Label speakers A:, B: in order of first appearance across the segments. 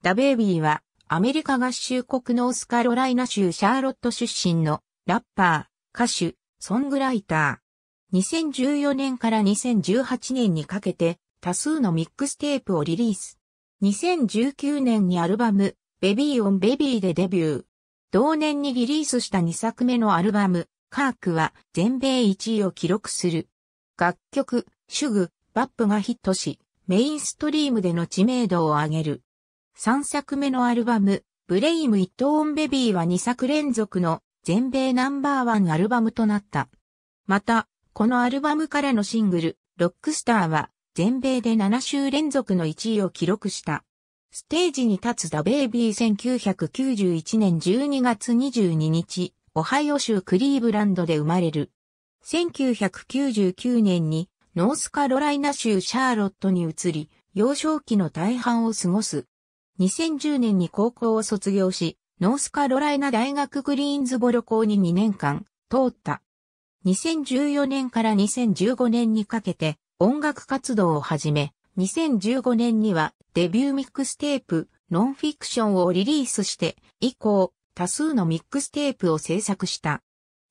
A: ダベイビーはアメリカ合衆国ノースカロライナ州シャーロット出身のラッパー、歌手、ソングライター。2014年から2018年にかけて多数のミックステープをリリース。2019年にアルバム、ベビーオンベビーでデビュー。同年にリリースした2作目のアルバム、カークは全米1位を記録する。楽曲、シュグ、バップがヒットし、メインストリームでの知名度を上げる。3作目のアルバム、ブレイム・イット・オン・ベビーは2作連続の全米ナンバーワンアルバムとなった。また、このアルバムからのシングル、ロックスターは全米で7週連続の1位を記録した。ステージに立つダベイビー1991年12月22日、オハイオ州クリーブランドで生まれる。1999年にノースカロライナ州シャーロットに移り、幼少期の大半を過ごす。2010年に高校を卒業し、ノースカロライナ大学グリーンズボロ校に2年間通った。2014年から2015年にかけて音楽活動を始め、2015年にはデビューミックステープ、ノンフィクションをリリースして以降多数のミックステープを制作した。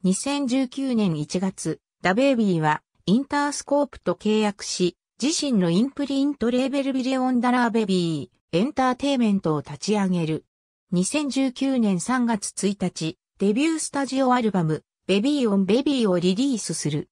A: 2019年1月、ダベイビーはインタースコープと契約し、自身のインプリントレーベルビレオンダラーベビーエンターテイメントを立ち上げる。2019年3月1日、デビュースタジオアルバム、ベビーオンベビーをリリースする。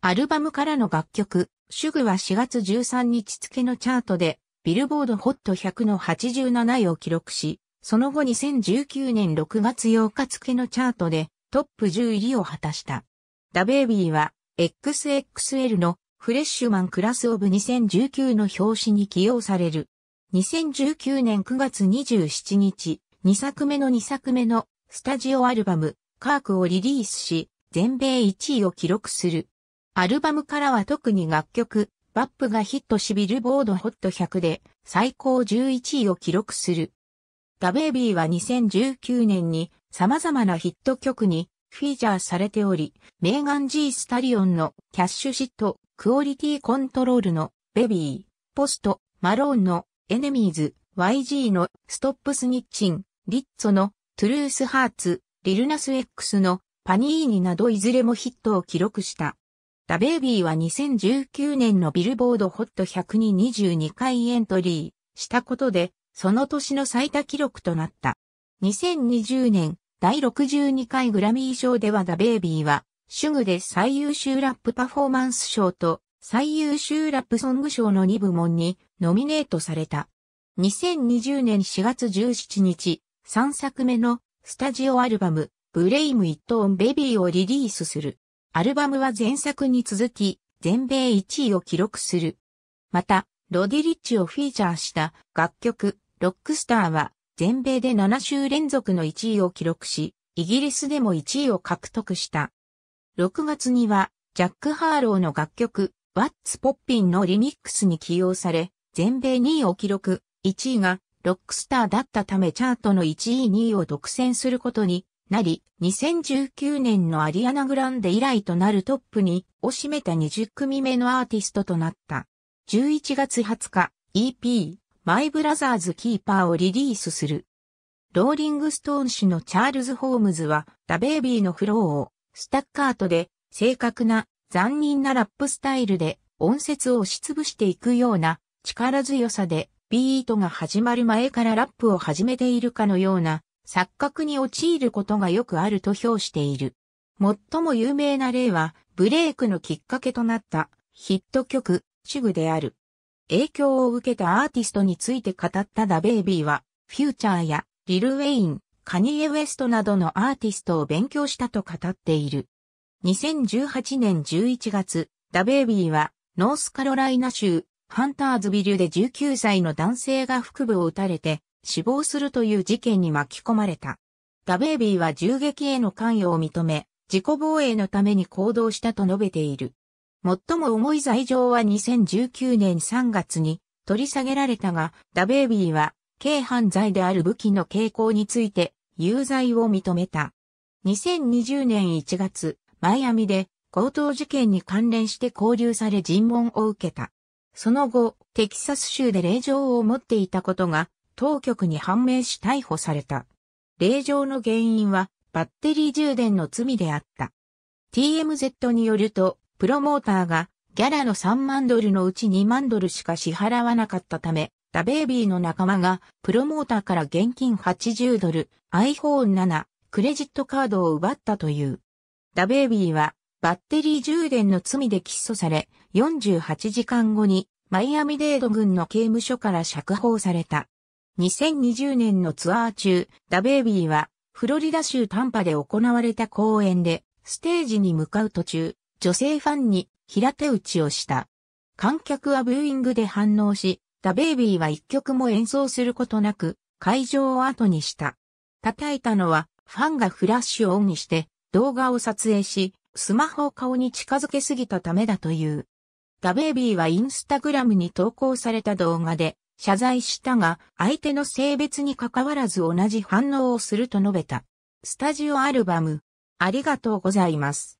A: アルバムからの楽曲、シュグは4月13日付のチャートで、ビルボードホット100の87位を記録し、その後2019年6月8日付のチャートでトップ10入りを果たした。ダベイビーは XXL のフレッシュマンクラスオブ2019の表紙に起用される。2019年9月27日、2作目の2作目のスタジオアルバム、カークをリリースし、全米1位を記録する。アルバムからは特に楽曲、バップがヒットしビルボードホット100で最高11位を記録する。ダベイビーは2019年に様々なヒット曲にフィーチャーされており、メーガン・ジー・スタリオンのキャッシュシット、クオリティコントロールのベビー、ポスト、マローンのエネミーズ、YG のストップスニッチン、リッツォのトゥルースハーツ、リルナス X のパニーニなどいずれもヒットを記録した。ダベイビーは2019年のビルボードホット100に22回エントリーしたことで、その年の最多記録となった。2020年第62回グラミー賞ではダベイビーは主具で最優秀ラップパフォーマンス賞と最優秀ラップソング賞の2部門にノミネートされた。2020年4月17日、3作目のスタジオアルバム、ブレイム・イット・オン・ベビーをリリースする。アルバムは前作に続き、全米1位を記録する。また、ロディリッチをフィーチャーした楽曲、ロックスターは、全米で7週連続の1位を記録し、イギリスでも1位を獲得した。6月には、ジャック・ハーローの楽曲、What's Poppin' のリミックスに起用され、全米2位を記録、1位がロックスターだったためチャートの1位2位を独占することになり、2019年のアリアナ・グランデ以来となるトップにを占めた20組目のアーティストとなった。11月20日、EP、マイ・ブラザーズ・キーパーをリリースする。ローリング・ストーン氏のチャールズ・ホームズは、ダ・ベイビーのフローをスタッカートで正確な残忍なラップスタイルで音節を押しつぶしていくような力強さでビートが始まる前からラップを始めているかのような錯覚に陥ることがよくあると評している。最も有名な例はブレイクのきっかけとなったヒット曲シグである。影響を受けたアーティストについて語ったダベイビーはフューチャーやリル・ウェイン、カニエ・ウエストなどのアーティストを勉強したと語っている。2018年11月、ダベイビーはノースカロライナ州ハンターズビルで19歳の男性が腹部を撃たれて死亡するという事件に巻き込まれた。ダベイビーは銃撃への関与を認め、自己防衛のために行動したと述べている。最も重い罪状は2019年3月に取り下げられたが、ダベイビーは軽犯罪である武器の傾向について有罪を認めた。2020年1月、マイアミで強盗事件に関連して交流され尋問を受けた。その後、テキサス州で令状を持っていたことが当局に判明し逮捕された。令状の原因はバッテリー充電の罪であった。TMZ によると、プロモーターがギャラの3万ドルのうち2万ドルしか支払わなかったため、ダベイビーの仲間が、プロモーターから現金80ドル、iPhone7、クレジットカードを奪ったという。ダベイビーは、バッテリー充電の罪で起訴され、48時間後に、マイアミデード軍の刑務所から釈放された。2020年のツアー中、ダベイビーは、フロリダ州タンパで行われた公演で、ステージに向かう途中、女性ファンに平手打ちをした。観客はブーイングで反応し、ダベイビーは一曲も演奏することなく、会場を後にした。叩いたのは、ファンがフラッシュをオンにして、動画を撮影し、スマホを顔に近づけすぎたためだという。ダベイビーはインスタグラムに投稿された動画で、謝罪したが、相手の性別に関わらず同じ反応をすると述べた。スタジオアルバム、ありがとうございます。